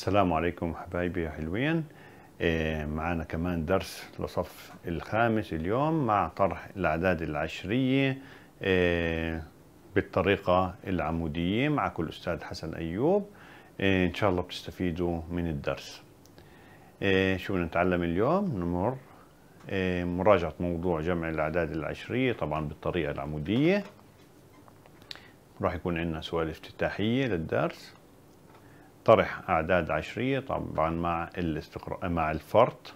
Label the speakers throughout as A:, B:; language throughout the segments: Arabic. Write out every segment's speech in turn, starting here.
A: السلام عليكم حبايبي يا حلوين إيه، معنا كمان درس لصف الخامس اليوم مع طرح الأعداد العشرية إيه، بالطريقة العمودية معكم الأستاذ حسن أيوب إيه، إن شاء الله بتستفيدوا من الدرس شو نتعلم اليوم نمر مراجعة موضوع جمع الأعداد العشرية طبعا بالطريقة العمودية راح يكون عندنا سؤال افتتاحية للدرس طرح أعداد عشرية طبعا مع الاستقراء مع الفرط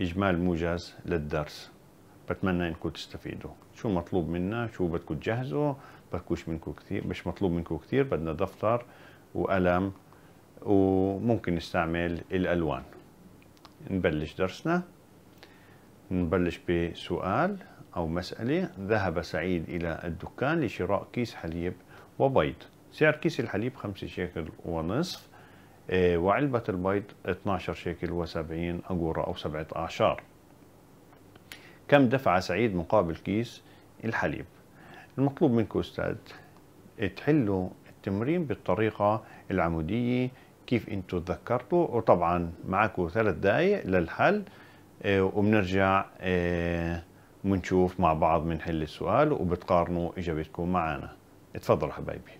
A: إجمال موجز للدرس بتمنى إنكم تستفيدوا شو مطلوب منا شو بدكم تجهزوا بدكوش منكم كثير مش مطلوب منكم كثير بدنا دفتر وقلم وممكن نستعمل الألوان نبلش درسنا نبلش بسؤال أو مسألة ذهب سعيد إلى الدكان لشراء كيس حليب وبيض سعر كيس الحليب 5 شيكل ونصف آه، وعلبة البيض 12 شيكل و70 أجورة أو 17 كم دفع سعيد مقابل كيس الحليب المطلوب منك أستاذ تحلوا التمرين بالطريقة العمودية كيف أنتوا تذكرتوا وطبعا معكم ثلاث دقايق للحل آه، وبنرجع ونشوف آه، مع بعض بنحل السؤال وبتقارنوا اجابتكم معنا اتفضلوا حبايبي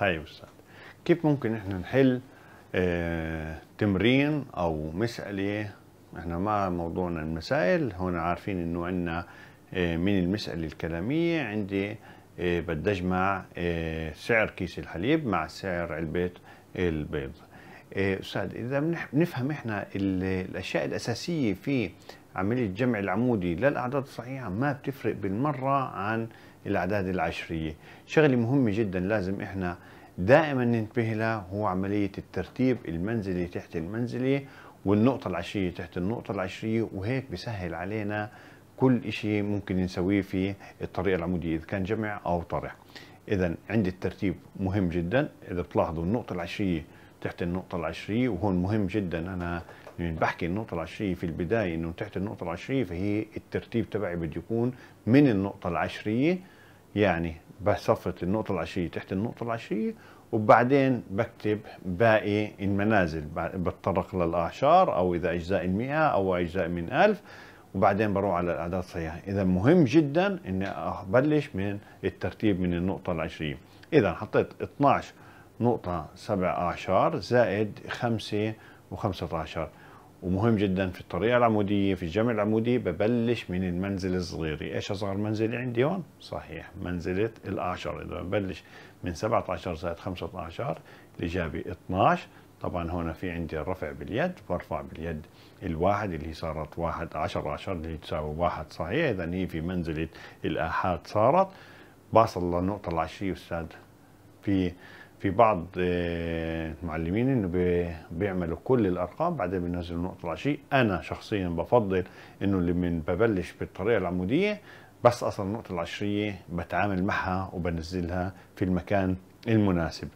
A: طيب استاذ كيف ممكن احنا نحل اه تمرين او مساله احنا ما موضوعنا المسائل هون عارفين انه عندنا اه من المساله الكلاميه عندي اه بدي اجمع آه، سعر كيس الحليب مع سعر علبه البيض آه، استاذ اذا بنفهم احنا الاشياء الاساسيه في عملية الجمع العمودي للأعداد الصحيحة ما بتفرق بالمرة عن الأعداد العشرية شغلة مهمة جدا لازم إحنا دائما ننتبه لها هو عملية الترتيب المنزلي تحت المنزلي والنقطة العشرية تحت النقطة العشرية وهيك بسهل علينا كل إشي ممكن نسويه في الطريقة العمودية إذا كان جمع أو طرح إذا عند الترتيب مهم جدا إذا بتلاحظوا النقطة العشرية تحت النقطة العشرية وهون مهم جدا أنا يعني بحكي النقطة العشرية في البداية انه تحت النقطة العشرية فهي الترتيب تبعي بده يكون من النقطة العشرية يعني بصفت النقطة العشرية تحت النقطة العشرية وبعدين بكتب باقي المنازل بتطرق للأعشار أو إذا أجزاء المئة أو أجزاء من ألف وبعدين بروح على الأعداد الصحيحة إذا مهم جدا أني أبلش من الترتيب من النقطة العشرية إذا حطيت 12 نقطة سبع أعشار زائد خمسة و15 ومهم جدا في الطريقه العموديه في الجمع العمودي ببلش من المنزل الصغير ايش اصغر منزل عندي هون صحيح منزله ال10 اذا ببلش من 17 زائد 15 الاجابه 12 طبعا هنا في عندي الرفع باليد برفع باليد الواحد اللي صارت واحد عشر عشر اللي تساوي واحد صحيح اذا هي في منزله الآحاد صارت باصل للنقطة العشرية أستاذ في في بعض المعلمين آه، انه بيعملوا كل الارقام بعدين بينزلوا نقطه العشية انا شخصيا بفضل انه اللي من ببلش بالطريقه العموديه بس اصلا النقطه العشريه بتعامل معها وبنزلها في المكان المناسب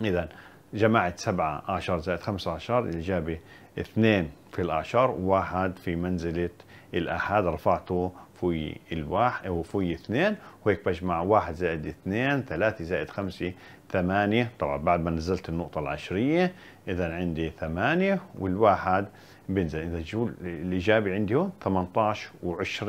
A: اذا جماعة سبعة أعشار زائد خمسة أعشار الإجابة اثنين في الأعشار وواحد في منزلة الأحاد رفعته فوي الواحد أو فوي اثنين وهيك بجمع واحد زائد اثنين ثلاثة زائد خمسة ثمانية طبعا بعد ما نزلت النقطة العشرية إذا عندي ثمانية والواحد بنزل إذا جول الإجابة عندي هون 18 و20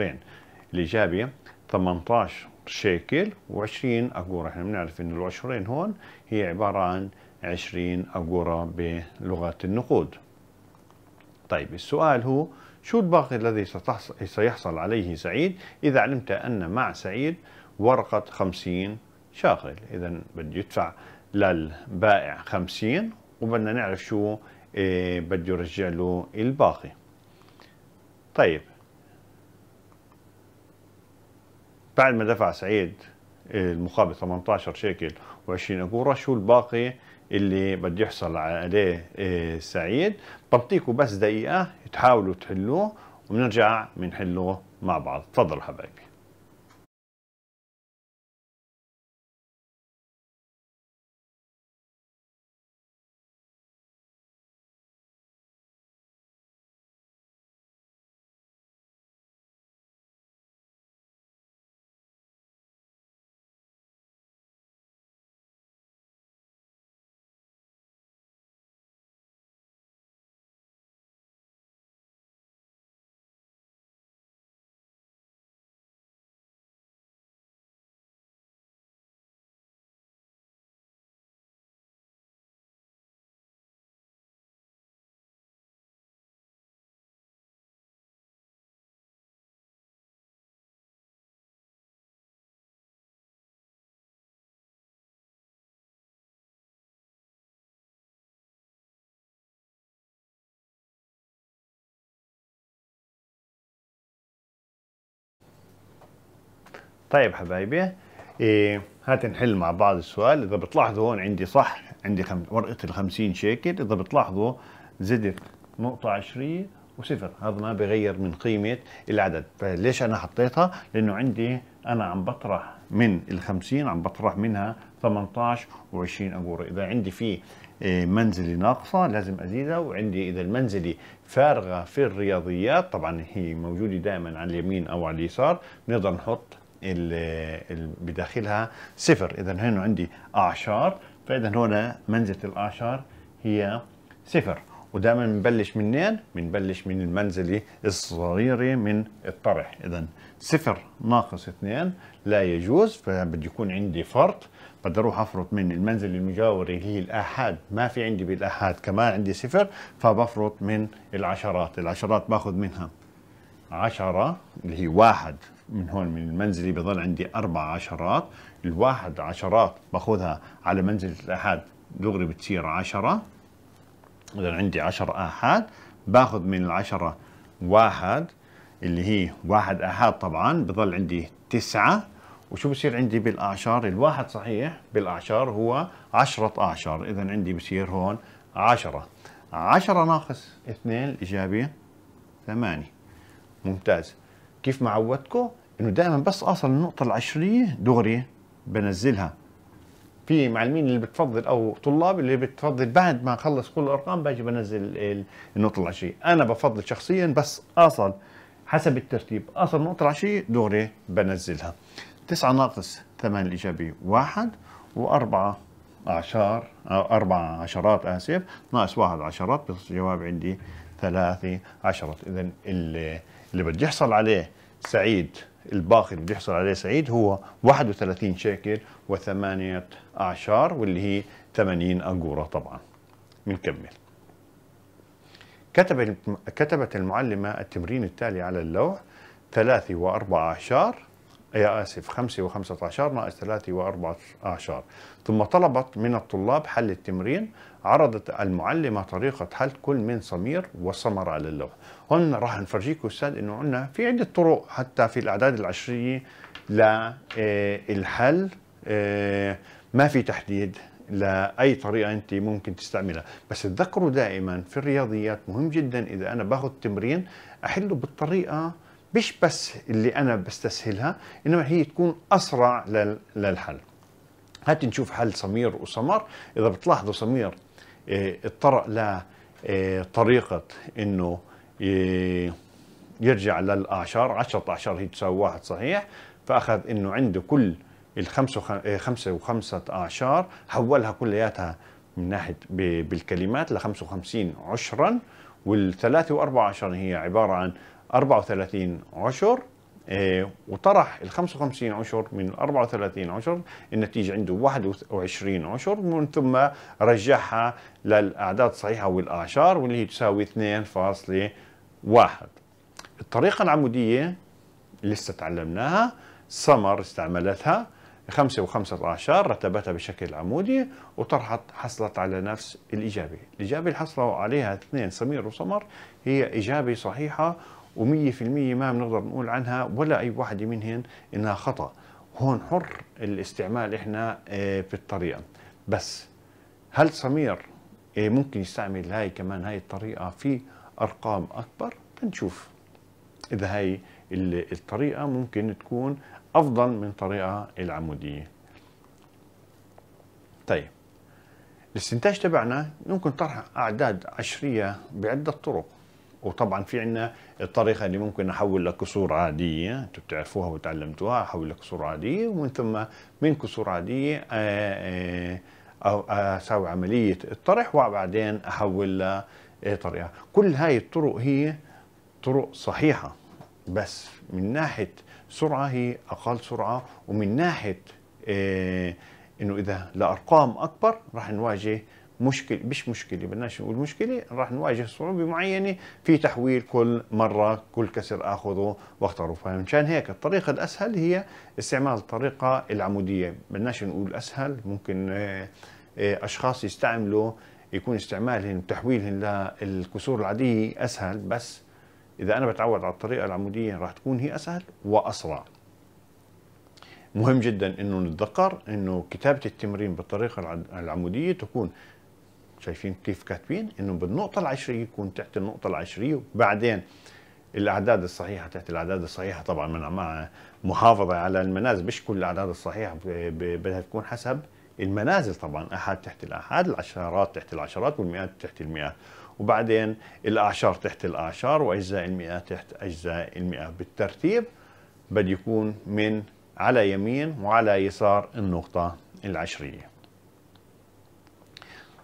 A: الإجابة 18 شيكل و20 أقورة احنا بنعرف إن العشرين هون هي عبارة عن 20 أقورة بلغة النقود طيب السؤال هو شو الباقي الذي سيحصل عليه سعيد إذا علمت أن مع سعيد ورقة خمسين شاغل إذا بده يدفع للبائع خمسين وبدنا نعرف شو إيه، بده يرجع له الباقي طيب بعد ما دفع سعيد المقابل 18 شيكل و20 أقورة شو الباقي اللي بده يحصل عليه إيه، سعيد بعطيكم بس دقيقه تحاولوا تحلوه وبنرجع بنحلوه مع بعض تفضلوا حبايبي طيب حبايبي إيه هات نحل مع بعض السؤال اذا بتلاحظوا هون عندي صح عندي خم... ورقه ال 50 شيكل اذا بتلاحظوا زدت نقطه 20 وصفر هذا ما بغير من قيمه العدد فليش انا حطيتها لانه عندي انا عم بطرح من ال 50 عم بطرح منها 18 و20 اجوره اذا عندي في إيه، منزلي ناقصة لازم أزيدها وعندي إذا المنزلي فارغة في الرياضيات طبعا هي موجودة دائما على اليمين أو على اليسار بنقدر نحط اللي بداخلها صفر اذا هنا عندي اعشار فاذا هنا منزله الاعشار هي صفر ودائما بنبلش منين؟ بنبلش من المنزله الصغيره من الطرح اذا صفر ناقص اثنين لا يجوز فبده يكون عندي فرط بدي اروح افرط من المنزل المجاور اللي هي الاحاد ما في عندي بالاحاد كمان عندي صفر فبفرط من العشرات العشرات باخذ منها عشرة اللي هي واحد من هون من منزلي بضل عندي اربع عشرات الواحد عشرات باخذها على منزل الاحاد دغري بتصير عشرة اذا عندي عشر احاد باخذ من العشرة واحد اللي هي واحد احاد طبعا بضل عندي تسعة وشو بصير عندي بالاعشار الواحد صحيح بالاعشار هو عشرة اعشار اذا عندي بصير هون عشرة عشرة ناقص اثنين الاجابة ثمانية ممتاز كيف ما عودتكم انه دائما بس اصل النقطه العشريه دغري بنزلها في معلمين اللي بتفضل او طلاب اللي بتفضل بعد ما اخلص كل الارقام باجي بنزل النقطه العشريه انا بفضل شخصيا بس اصل حسب الترتيب اصل النقطه العشريه دغري بنزلها 9 ناقص 8 الايجابي 1 و4 اعشار أو أربعة عشرات اسف ناقص واحد عشرات بس الجواب عندي ثلاثة عشرات اذا اللي, اللي بدي يحصل عليه سعيد الباقي اللي بيحصل عليه سعيد هو 31 شيكل و8 أعشار واللي هي 80 أجورة طبعا بنكمل كتبت كتبت المعلمة التمرين التالي على اللوح 3 و4 أعشار يا آسف 5 و15 ناقص 3 و14 ثم طلبت من الطلاب حل التمرين عرضت المعلمة طريقة حل كل من صمير وسمر على اللوح هون راح نفرجيكم أستاذ أنه عندنا في عدة طرق حتى في الأعداد العشرية للحل آه، آه، ما في تحديد لاي طريقه انت ممكن تستعملها بس تذكروا دائما في الرياضيات مهم جدا اذا انا باخذ تمرين احله بالطريقه مش بس اللي أنا بستسهلها إنما هي تكون أسرع للحل هات نشوف حل سمير وسمر إذا بتلاحظوا سمير آه، اضطرأ لطريقة آه، إنه آه، يرجع للأعشار 10 أعشار هي تساوي واحد صحيح فأخذ إنه عنده كل الخمسة خمسة وخمسة أعشار حولها كلياتها من ناحية بالكلمات ل 55 عشرا والثلاثة وأربعة عشر هي عبارة عن 34 عشر آه، وطرح ال 55 عشر من ال 34 عشر النتيجة عنده 21 عشر ومن ثم رجعها للأعداد الصحيحة والأعشار واللي هي تساوي 2.1 الطريقة العمودية لسه تعلمناها سمر استعملتها خمسة وخمسة أعشار رتبتها بشكل عمودي وطرحت حصلت على نفس الإجابة الإجابة اللي حصلوا عليها اثنين سمير وسمر هي إجابة صحيحة و100% ما بنقدر نقول عنها ولا أي واحدة منهن إنها خطأ هون حر الاستعمال إحنا بالطريقة آه، بس هل سمير آه، ممكن يستعمل هاي كمان هاي الطريقة في أرقام أكبر بنشوف إذا هاي الطريقة ممكن تكون أفضل من طريقه العمودية طيب الاستنتاج تبعنا ممكن طرح أعداد عشرية بعدة طرق وطبعا في عنا الطريقه اللي ممكن نحول لكسور عاديه انتم بتعرفوها وتعلمتوها احول لكسور عاديه ومن ثم من كسور عاديه آه، آه، او اسوي عمليه الطرح وبعدين احول لطريقه آه، كل هاي الطرق هي طرق صحيحه بس من ناحيه سرعه هي اقل سرعه ومن ناحيه انه اذا لارقام اكبر راح نواجه مشكل مش مشكله بدناش نقول مشكله راح نواجه صعوبه معينه في تحويل كل مره كل كسر اخذه واختاره فمشان هيك الطريقه الاسهل هي استعمال الطريقه العموديه بدناش نقول اسهل ممكن آه، آه، اشخاص يستعملوا يكون استعمالهم وتحويلهم للكسور العاديه اسهل بس اذا انا بتعود على الطريقه العموديه راح تكون هي اسهل واسرع مهم جدا انه نتذكر انه كتابه التمرين بالطريقه العموديه تكون شايفين كيف كاتبين انه بالنقطه العشريه يكون تحت النقطه العشريه وبعدين الاعداد الصحيحه تحت الاعداد الصحيحه طبعا من مع محافظه على المنازل مش كل الاعداد الصحيحه بدها تكون حسب المنازل طبعا احاد تحت الاحاد العشرات تحت العشرات والمئات تحت المئات وبعدين الاعشار تحت الاعشار واجزاء المئات تحت اجزاء المئات بالترتيب بده يكون من على يمين وعلى يسار النقطه العشريه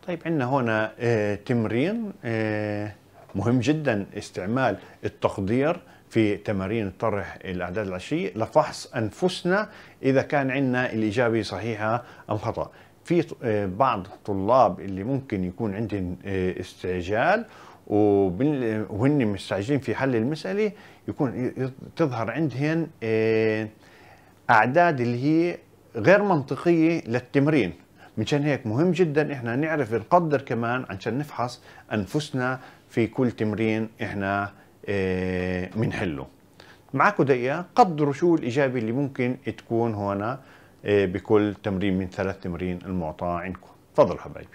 A: طيب عندنا هنا آه، تمرين آه، مهم جدا استعمال التقدير في تمارين طرح الاعداد العشريه لفحص انفسنا اذا كان عندنا الاجابه صحيحه ام خطا في آه، بعض الطلاب اللي ممكن يكون عندهم استعجال وهن مستعجلين في حل المساله يكون تظهر عندهم اعداد اللي هي غير منطقيه للتمرين مشان هيك مهم جدا احنا نعرف نقدر كمان عشان نفحص انفسنا في كل تمرين احنا بنحله آه، معكم دقيقه قدروا شو الاجابه اللي ممكن تكون هنا آه، بكل تمرين من ثلاث تمرين المعطى عندكم تفضل حبايبي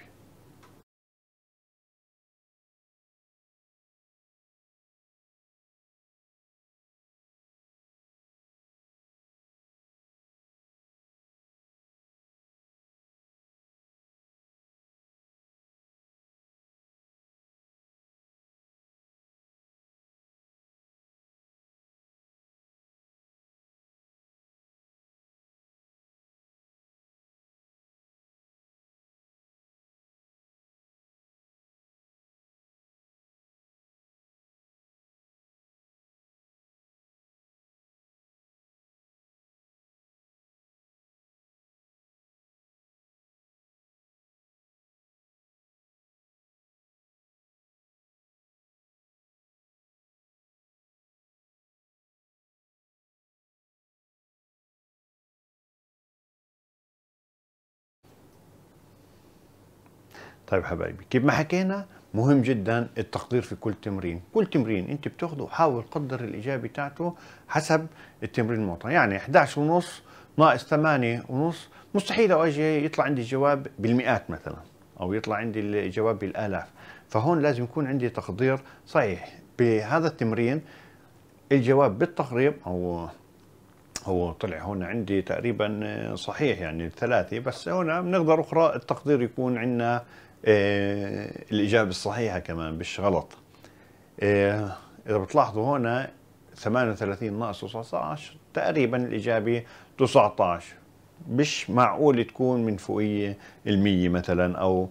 A: طيب حبايبي كيف ما حكينا مهم جدا التقدير في كل تمرين كل تمرين انت بتاخده حاول قدر الاجابه بتاعته حسب التمرين المعطى يعني 11 ونص ناقص 8 ونص مستحيل اجي يطلع عندي الجواب بالمئات مثلا او يطلع عندي الجواب بالالاف فهون لازم يكون عندي تقدير صحيح بهذا التمرين الجواب بالتقريب او هو طلع هون عندي تقريبا آه، صحيح يعني ثلاثة بس هنا بنقدر أخرى التقدير يكون عندنا آه، الإجابة الصحيحة كمان مش غلط آه، إذا بتلاحظوا هنا 38 ناقص 19 تقريبا الإجابة 19 مش معقول تكون من فوقية المية مثلا أو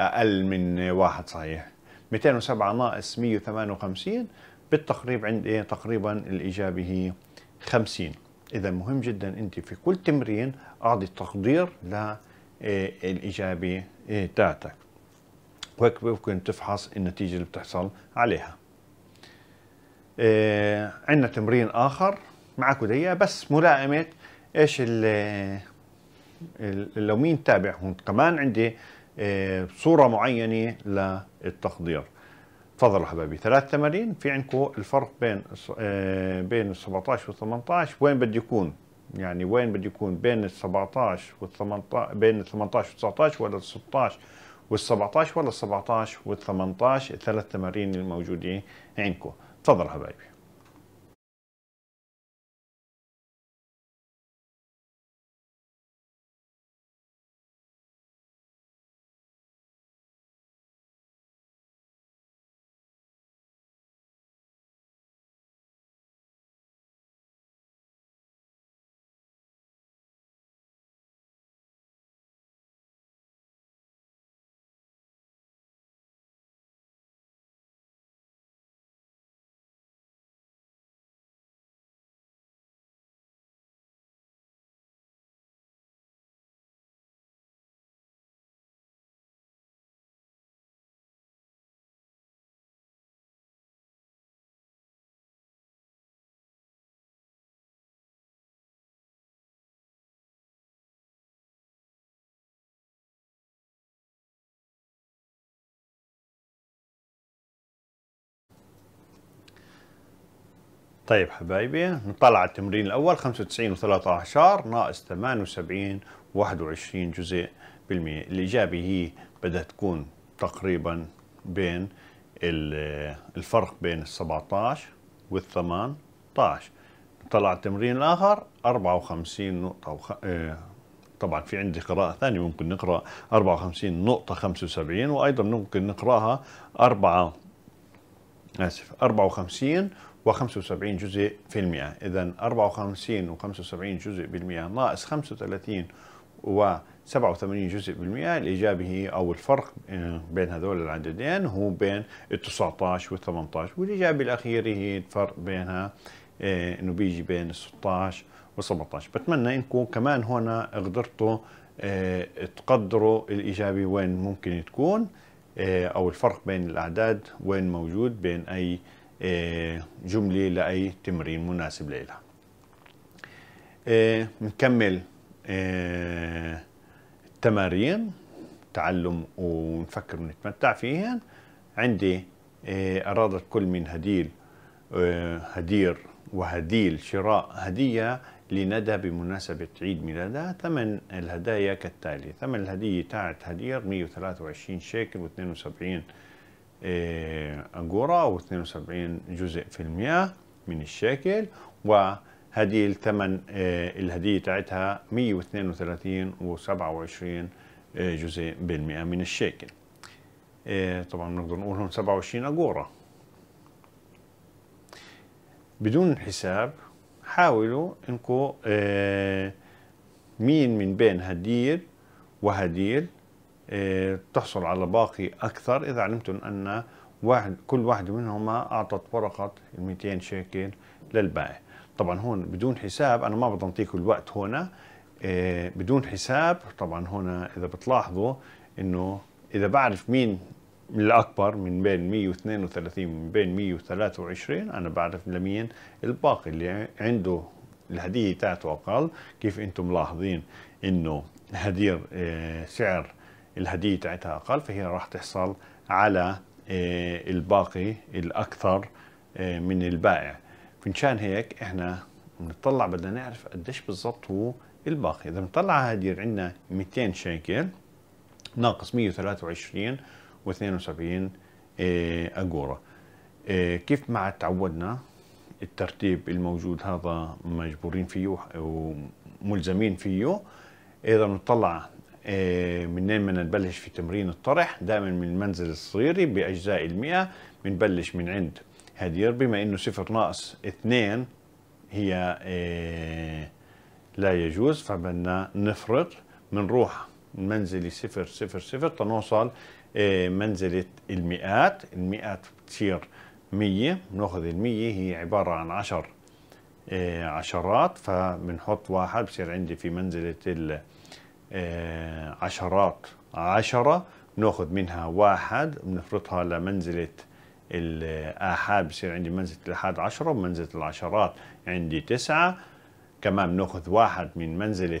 A: أقل من واحد صحيح 207 ناقص 158 بالتقريب عندي تقريبا الإجابة هي 50 اذا مهم جدا انت في كل تمرين اعطي تقدير للاجابه آه، آه، تاعتك وهيك ممكن تفحص النتيجه اللي بتحصل عليها آه، عندنا تمرين اخر معكم دقيقه بس ملائمه ايش ال لو مين تابع هون كمان عندي صوره معينه للتخدير تفضلوا حبايبي ثلاث تمارين في عندكم الفرق بين آه، بين ال 17 وال 18 وين بده يكون يعني وين بده يكون بين ال 17 وال 18 بين ال 18 وال 19 ولا ال 16 وال 17 ولا ال 17 وال 18 الثلاث تمارين الموجودين عندكم تفضلوا حبايبي طيب حبايبي نطلع على التمرين الأول 95 و13 ناقص 78 و21 جزء بالمية الإجابة هي بدها تكون تقريبا بين الفرق بين ال 17 وال 18 نطلع على التمرين الآخر 54 نقطة وخ... آه، طبعا في عندي قراءة ثانية ممكن نقرأ 54 نقطة 75 وأيضا ممكن نقرأها 4 آسف 54 و75 جزء في المئة إذا 54 و75 جزء بالمئة ناقص 35 و 87 جزء بالمئة الإجابة هي أو الفرق آه، بين هذول العددين هو بين ال 19 وال 18 والإجابة الأخيرة هي الفرق بينها آه، إنه بيجي بين ال 16 وال 17 بتمنى إنكم كمان هنا قدرتوا آه، تقدروا الإجابة وين ممكن تكون أو الفرق بين الأعداد وين موجود بين أي إيه، جملة لأي تمرين مناسب لإلها إيه، نكمل التمارين إيه، تعلم ونفكر ونتمتع فيها عندي أرادت كل من هديل هدير وهديل شراء هدية لندى بمناسبة عيد ميلادها ثمن الهدايا كالتالي ثمن الهدية تاعت هدير 123 شيكل و72 أجورة و و72 جزء في المئة من الشيكل وهذه الثمن آه، الهدية تاعتها 132 و27 جزء بالمئة من الشيكل آه، طبعا نقدر نقولهم 27 أجورا بدون حساب حاولوا انكم آه، مين من بين هدير وهدير إيه، تحصل على باقي أكثر إذا علمتم أن واحد كل واحد منهما أعطت ورقة 200 شيكل للبائع طبعا هون بدون حساب أنا ما بدي أعطيكم الوقت هنا إيه، بدون حساب طبعا هنا إذا بتلاحظوا إنه إذا بعرف مين الأكبر من بين 132 من بين 123 أنا بعرف لمين الباقي اللي عنده الهدية تاعته أقل كيف أنتم ملاحظين إنه هدير إيه، سعر الهديه تاعتها اقل فهي راح تحصل على آه، الباقي الاكثر آه، من البائع فمشان هيك احنا بنطلع بدنا نعرف قديش بالضبط هو الباقي اذا بنطلع هدير عندنا 200 شيكل ناقص 123 و72 آه، اجوره كيف ما تعودنا الترتيب الموجود هذا مجبورين فيه وملزمين فيه اذا بنطلع آه، منين ما نبلش في تمرين الطرح دائما من المنزل الصغير باجزاء المئه بنبلش من عند هدير بما انه صفر ناقص اثنين هي آه، لا يجوز فبدنا نفرط بنروح من منزلة صفر صفر صفر تنوصل آه، منزلة المئات المئات بتصير مية بناخذ المية هي عبارة عن عشر عشرات فبنحط واحد بصير عندي في منزلة ال آه، عشرات عشرة ناخذ منها واحد بنفرطها لمنزلة الآحاد بصير عندي منزلة الآحاد عشرة ومنزلة العشرات عندي تسعة كمان بناخذ واحد من منزلة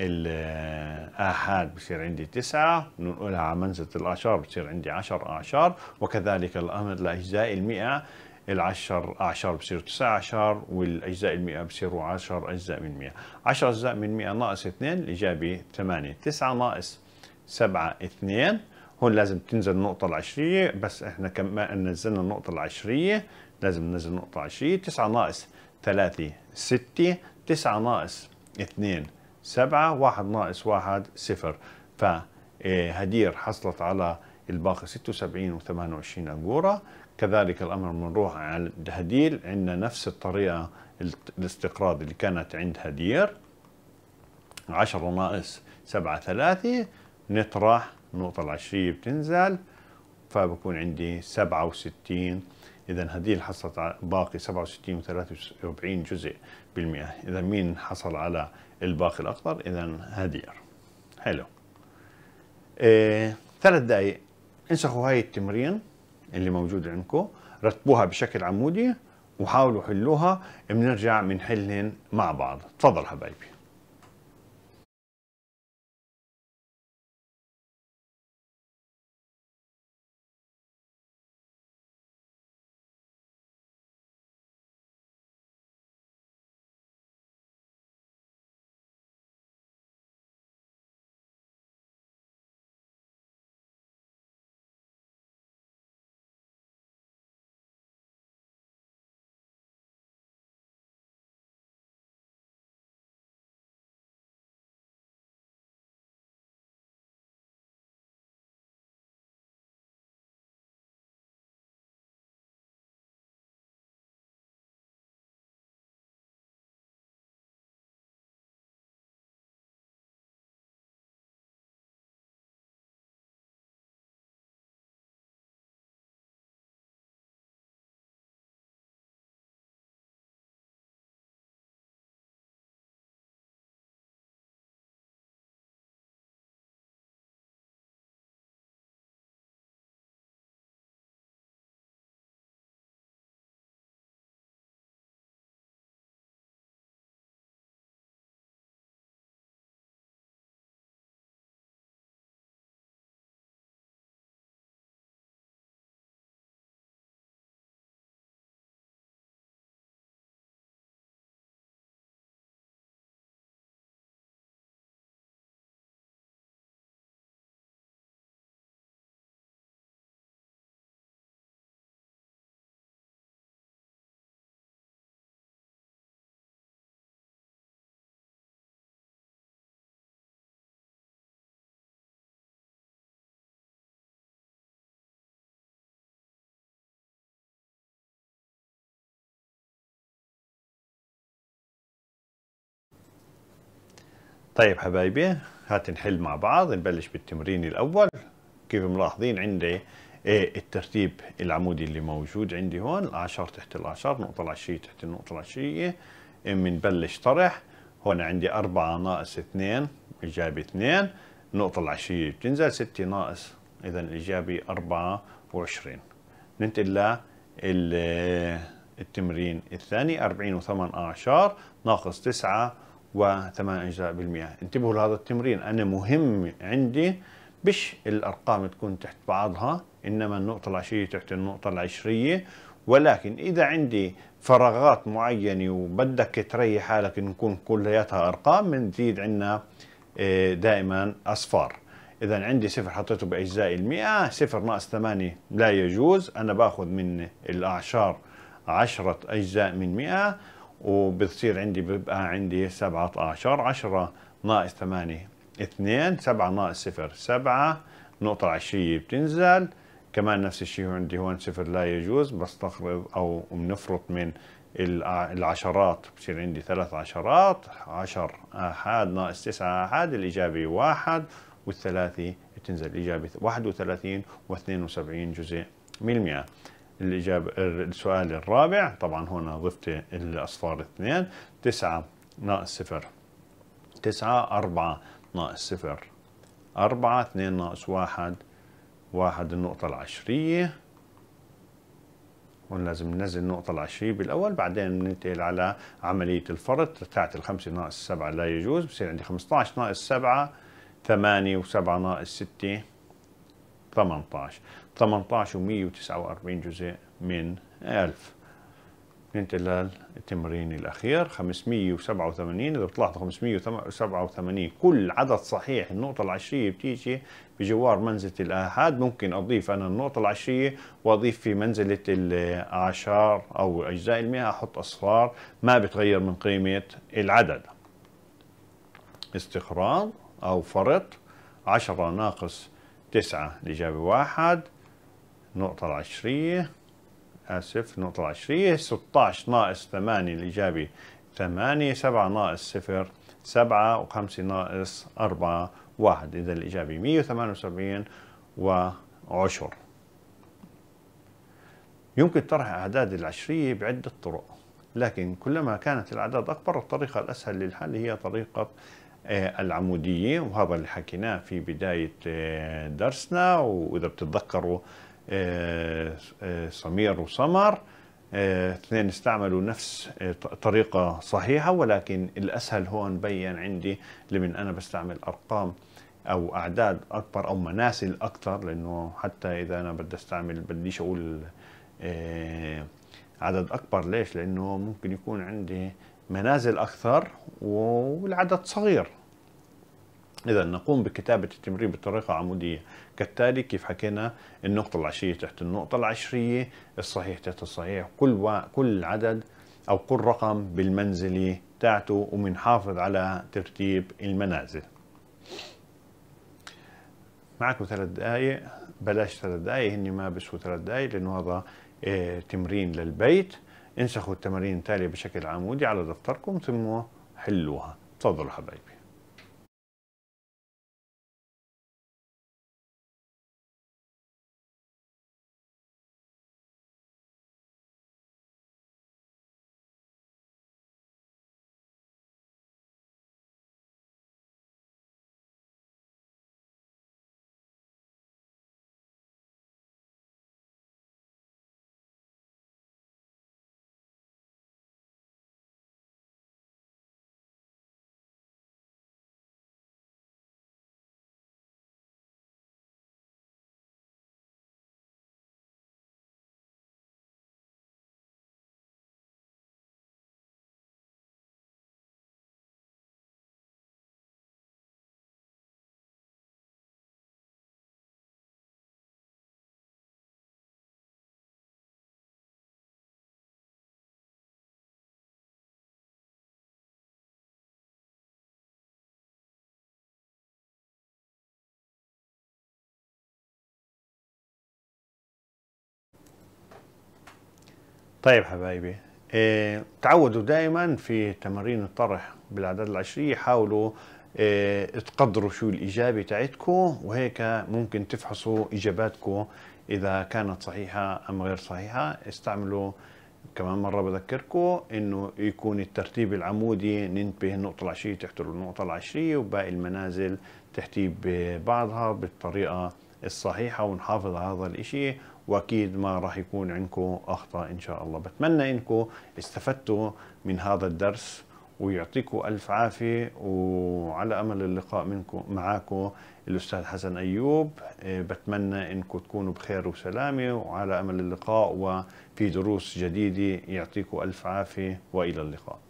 A: الآحاد بصير عندي تسعة بننقلها على منزلة الأعشار بصير عندي عشر أعشار وكذلك الأمر لأجزاء المئة العشر أعشار بصير تسعة أعشار والأجزاء المئة بصيروا عشر أجزاء من مئة عشر أجزاء من مئة ناقص اثنين الإجابة ثمانية تسعة ناقص سبعة اثنين هون لازم تنزل النقطة العشرية بس احنا كما نزلنا النقطة العشرية لازم ننزل النقطة العشرية تسعة ناقص ثلاثة ستة تسعة ناقص اثنين سبعة واحد ناقص واحد صفر فهدير حصلت على الباقي ستة وسبعين وثمانية وعشرين أنجورة كذلك الأمر بنروح عند هديل عندنا نفس الطريقة الاستقراض اللي كانت عند هدير 10 ناقص 7 3 نطرح النقطة العشرية بتنزل فبكون عندي 67 إذا هديل حصلت باقي 67 و 43 جزء بالمئة إذا مين حصل على الباقي الأخضر إذا هدير حلو إيه ثلاث دقايق انسخوا هاي التمرين اللي موجود عندكم رتبوها بشكل عمودي وحاولوا حلوها بنرجع بنحلهن مع بعض تفضل حبايبي طيب حبايبي هات نحل مع بعض نبلش بالتمرين الاول كيف ملاحظين عندي إيه، الترتيب العمودي اللي موجود عندي هون العشر تحت العشر نقطة العشرية تحت النقطة العشرية بنبلش طرح هون عندي أربعة ناقص اثنين إجابة اثنين النقطة العشرية بتنزل ستة ناقص إذا الإجابة أربعة وعشرين ننتقل للتمرين الثاني أربعين وثمان اعشار ناقص تسعة و8 أجزاء بالمئة انتبهوا لهذا التمرين أنا مهم عندي مش الأرقام تكون تحت بعضها إنما النقطة العشرية تحت النقطة العشرية ولكن إذا عندي فراغات معينة وبدك تريح حالك نكون كلياتها أرقام بنزيد عندنا آه، دائما أصفار إذا عندي صفر حطيته بأجزاء المئة صفر ناقص ثمانية لا يجوز أنا باخذ من الأعشار 10 أجزاء من 100 وبتصير عندي بيبقى عندي 17 10 ناقص 8 2 7 ناقص 0 7 النقطة العشرية بتنزل كمان نفس الشيء عندي هون صفر لا يجوز بستخرج أو بنفرط من العشرات بصير عندي ثلاث عشرات عشر آحاد ناقص تسعة آحاد الإجابة واحد والثلاثة بتنزل الإجابة 31 و72 جزء من المئة الإجابة السؤال الرابع طبعا هنا ضفت الأصفار اثنين تسعة ناقص صفر تسعة أربعة ناقص صفر أربعة اثنين ناقص واحد واحد النقطة العشرية هون لازم ننزل النقطة العشرية بالأول بعدين بننتقل على عملية الفرط تاعت الخمسة ناقص سبعة لا يجوز بصير عندي عشر ناقص سبعة ثمانية وسبعة ناقص ستة 18 18 و149 جزء من 1000 ننتقل للتمرين الأخير 587 إذا بتلاحظوا 587 كل عدد صحيح النقطة العشرية بتيجي بجوار منزلة الآحاد ممكن أضيف أنا النقطة العشرية وأضيف في منزلة الأعشار أو أجزاء المئة أحط أصفار ما بتغير من قيمة العدد استخراج أو فرط 10 ناقص تسعة الإجابة واحد نقطة العشرية آسف نقطة العشرية ستاش ناقص ثمانية الإجابة ثمانية سبعة ناقص صفر سبعة وخمسة ناقص أربعة واحد إذا الإجابة مية وثمانية وسبعين وعشر يمكن طرح أعداد العشرية بعدة طرق لكن كلما كانت الأعداد أكبر الطريقة الأسهل للحل هي طريقة العمودية وهذا اللي حكيناه في بداية آه، درسنا وإذا بتتذكروا آه، آه، سمير وسمر اثنين استعملوا نفس طريقة صحيحة ولكن الأسهل هون بين عندي لمن أنا بستعمل أرقام أو أعداد أكبر أو مناسل أكثر لأنه حتى إذا أنا بدي أستعمل بديش أقول عدد أكبر ليش؟ لأنه ممكن يكون عندي منازل أكثر والعدد صغير إذا نقوم بكتابة التمرين بطريقة عمودية كالتالي كيف حكينا النقطة العشرية تحت النقطة العشرية الصحيح تحت الصحيح كل و... كل عدد أو كل رقم بالمنزلة تاعته وبنحافظ على ترتيب المنازل معكم ثلاث دقائق بلاش ثلاث دقائق هني ما بسوا ثلاث دقائق لأنه هذا آه تمرين للبيت انسخوا التمارين التالية بشكل عمودي على دفتركم ثم حلوها تفضلوا حبايبي طيب حبايبي آه، تعودوا دائما في تمارين الطرح بالأعداد العشرية حاولوا آه، تقدروا شو الإجابة تاعتكم وهيك ممكن تفحصوا إجاباتكم إذا كانت صحيحة أم غير صحيحة استعملوا كمان مرة بذكركم إنه يكون الترتيب العمودي ننتبه النقطة العشرية تحت النقطة العشرية وباقي المنازل تحتي ببعضها بالطريقة الصحيحة ونحافظ على هذا الإشي واكيد ما راح يكون عندكم اخطاء ان شاء الله بتمنى انكم استفدتوا من هذا الدرس ويعطيكم الف عافيه وعلى امل اللقاء منكم معاكم الاستاذ حسن ايوب إيه، بتمنى انكم تكونوا بخير وسلامه وعلى امل اللقاء وفي دروس جديده يعطيكم الف عافيه والى اللقاء